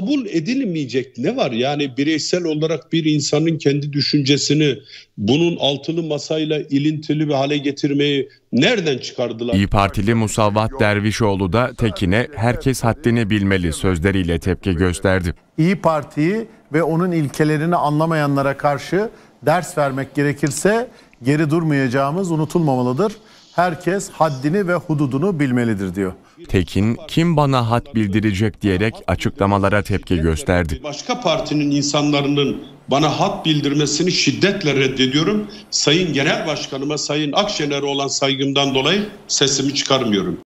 kabul edilmeyecek ne var? Yani bireysel olarak bir insanın kendi düşüncesini bunun altını masayla ilintili bir hale getirmeyi nereden çıkardılar? İyi Partili Musavvat Dervişoğlu da Tekin'e herkes haddini bilmeli sözleriyle tepki gösterdi. İyi Parti'yi ve onun ilkelerini anlamayanlara karşı ders vermek gerekirse geri durmayacağımız unutulmamalıdır herkes haddini ve hududunu bilmelidir diyor. Tekin kim bana hat bildirecek diyerek açıklamalara tepki gösterdi. Başka partinin insanların bana hat bildirmesini şiddetle reddediyorum. Sayın Genel Başkanıma, Sayın Akşener'e olan saygımdan dolayı sesimi çıkarmıyorum.